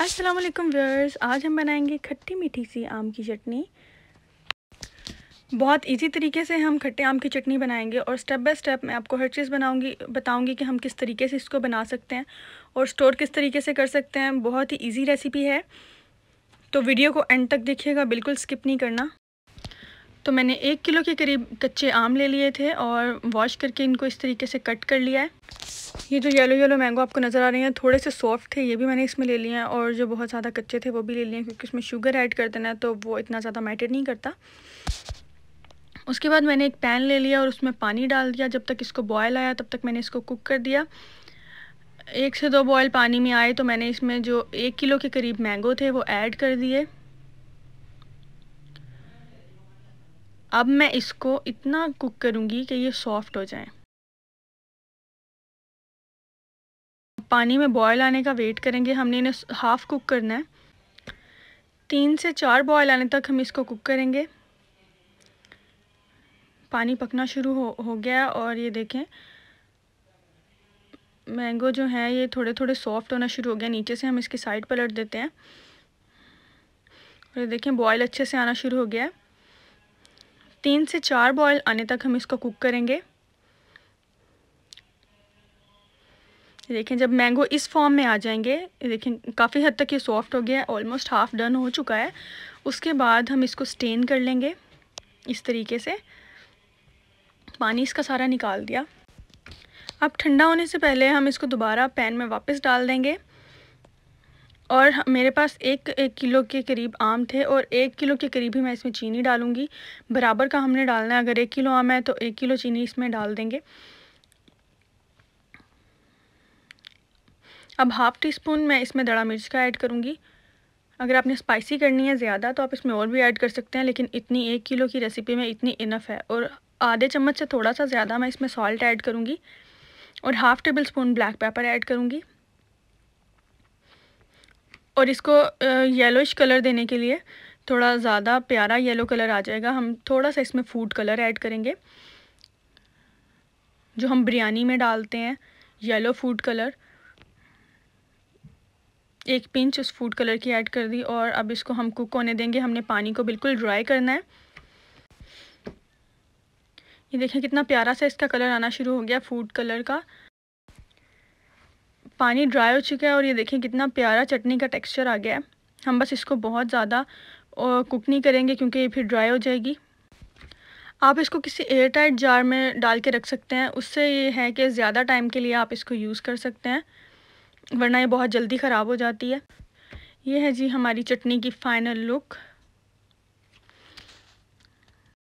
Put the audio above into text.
अस्सलाम वालेकुम व्यूअर्स आज हम बनाएंगे खट्टी मीठी सी आम की चटनी बहुत इजी तरीके से हम खट्टे आम की चटनी बनाएंगे और स्टेप बाय स्टेप मैं आपको हर चीज़ बनाऊंगी बताऊंगी कि हम किस तरीके से इसको बना सकते हैं और स्टोर किस तरीके से कर सकते हैं बहुत ही इजी रेसिपी है तो वीडियो को एंड तक देखिएगा बिल्कुल स्किप नहीं करना तो मैंने एक किलो के करीब कच्चे आम ले लिए थे और वॉश करके इनको इस तरीके से कट कर लिया है ये जो येलो येलो मैंगो आपको नज़र आ रहे हैं थोड़े से सॉफ्ट थे ये भी मैंने इसमें ले लिए हैं और जो बहुत ज़्यादा कच्चे थे वो भी ले लिए हैं क्योंकि उसमें शुगर ऐड कर देना है तो वो इतना ज़्यादा मैटर नहीं करता उसके बाद मैंने एक पैन ले लिया और उसमें पानी डाल दिया जब तक इसको बॉयल आया तब तक मैंने इसको कुक कर दिया एक से दो बॉयल पानी में आए तो मैंने इसमें जो एक किलो के करीब मैंगो थे वो ऐड कर दिए अब मैं इसको इतना कुक करूँगी कि ये सॉफ्ट हो जाए पानी में बॉयल आने का वेट करेंगे हमने इन्हें हाफ़ कुक करना है तीन से चार बॉयल आने तक हम इसको कुक करेंगे पानी पकना शुरू हो हो गया और ये देखें मैंगो जो है ये थोड़े थोड़े सॉफ्ट होना शुरू हो गया नीचे से हम इसकी साइड पलट देते हैं और ये देखें बॉयल अच्छे से आना शुरू हो गया है तीन से चार बॉयल आने तक हम इसको कुक करेंगे देखें जब मैंगो इस फॉर्म में आ जाएंगे देखें काफ़ी हद तक ये सॉफ्ट हो गया है ऑलमोस्ट हाफ डन हो चुका है उसके बाद हम इसको स्टेन कर लेंगे इस तरीके से पानी इसका सारा निकाल दिया अब ठंडा होने से पहले हम इसको दोबारा पैन में वापस डाल देंगे और मेरे पास एक एक किलो के करीब आम थे और एक किलो के करीब ही मैं इसमें चीनी डालूँगी बराबर का हमने डालना है अगर एक किलो आम है तो एक किलो चीनी इसमें डाल देंगे अब हाफ़ टी स्पून मैं इसमें दड़ा मिर्च का ऐड करूँगी अगर आपने स्पाइसी करनी है ज़्यादा तो आप इसमें और भी ऐड कर सकते हैं लेकिन इतनी एक किलो की रेसिपी में इतनी इनफ है और आधे चम्मच से थोड़ा सा ज़्यादा मैं इसमें सॉल्ट ऐड करूँगी और half tablespoon black pepper add करूँगी और इसको येलोइश कलर देने के लिए थोड़ा ज़्यादा प्यारा येलो कलर आ जाएगा हम थोड़ा सा इसमें फूड कलर ऐड करेंगे जो हम बिरयानी में डालते हैं येलो फूड कलर एक पिंच उस फूड कलर की ऐड कर दी और अब इसको हम कुक होने देंगे हमने पानी को बिल्कुल ड्राई करना है ये देखें कितना प्यारा सा इसका कलर आना शुरू हो गया फूड कलर का पानी ड्राई हो चुका है और ये देखिए कितना प्यारा चटनी का टेक्सचर आ गया है हम बस इसको बहुत ज़्यादा कुक नहीं करेंगे क्योंकि ये फिर ड्राई हो जाएगी आप इसको किसी एयर टाइट जार में डाल के रख सकते हैं उससे ये है कि ज़्यादा टाइम के लिए आप इसको यूज़ कर सकते हैं वरना ये बहुत जल्दी ख़राब हो जाती है ये है जी हमारी चटनी की फ़ाइनल लुक